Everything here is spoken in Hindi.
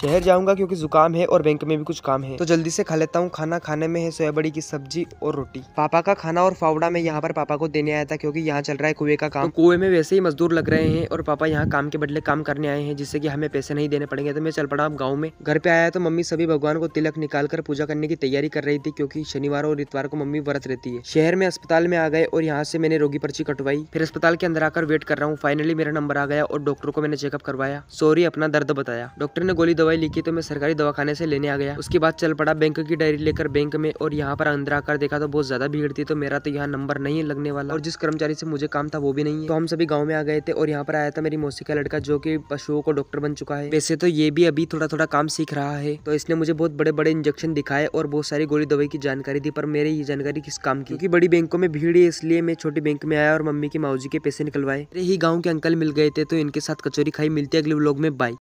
शहर जाऊंगा क्योंकि जुकाम है और बैंक में भी कुछ काम है तो जल्दी से खा लेता हूँ खाना खाने में है सोयाबड़ी की सब्जी और रोटी पापा का खाना और फावड़ा मैं यहाँ पर पापा को देने आया था क्योंकि यहाँ चल रहा है कुएं का काम तो कुएं में वैसे ही मजदूर लग रहे हैं और पापा यहाँ काम के बदले काम करने आए हैं जिससे की हमें पैसे नहीं देने पड़ेंगे तो मैं चल पड़ा गाँव में घर पे आया तो मम्मी सभी भगवान को तिलक निकाल कर पूजा करने की तैयारी कर रही थी क्योंकि शनिवार और इतवार को मम्मी व्रत रहती है शहर में अस्पताल में आ गए और यहाँ से मैंने रोगी पर्ची कटवाई फिर अस्पताल के अंदर आकर वेट कर रहा हूँ फाइनली मेरा नंबर आ गया और डॉक्टर को मैंने चेकअप करवाया सॉरी अपना दर्द बताया डॉक्टर ने गोली दवाई लिखी तो मैं सरकारी दवाखाने से लेने आ गया उसके बाद चल पड़ा बैंक की डायरी लेकर बैंक में और यहाँ पर अंदर आकर देखा तो बहुत ज्यादा भीड़ थी तो मेरा तो यहाँ नंबर नहीं लगने वाला और जिस कर्मचारी से मुझे काम था वो भी नहीं है तो हम सभी गाँव में आ गए थे और यहाँ पर आया था मेरी मौसी का लड़का जो की पशुओं को डॉक्टर बन चुका है वैसे तो ये भी अभी थोड़ा थोड़ा काम सीख रहा है तो इसने मुझे बहुत बड़े बड़े इंजेक्शन दिखाए और बहुत सारी गोली दवाई की जानकारी दी पर मेरे ये जानकारी किस काम की क्यूँकी बड़ी बैंकों में भीड़ है इसलिए मैं छोटी बैंक में आया और मम्मी की माओजी के पैसे निकलवाए मेरे ही गाँव के अंकल मिल गए थे तो इनके साथ कचोरी खाई मिलती है अगले ब्लॉग में बाई